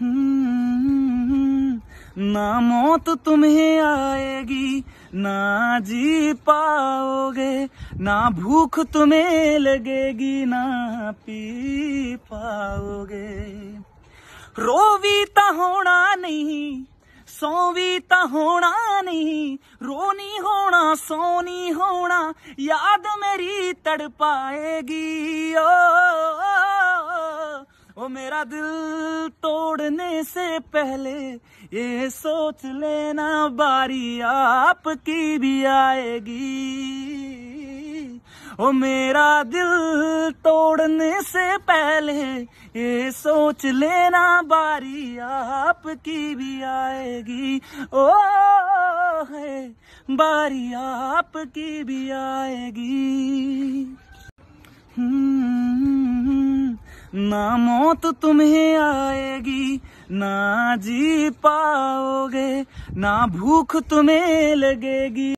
हम्म, ना मौत तुम्हें आएगी ना जी पाओगे ना भूख तुम्हें लगेगी ना पी पाओगे रोवी तो होना नहीं भी तो होना नहीं रोनी होना सोनी होना याद मेरी तड़ पाएगी ओ मेरा दिल तोड़ने से पहले ये सोच लेना बारी आपकी भी आएगी ओ मेरा दिल तोड़ने से पहले ये सोच लेना बारी आपकी भी आएगी ओ है बारी आपकी भी आएगी ना मौत तुम्हें आएगी ना जी पाओगे ना भूख तुम्हें लगेगी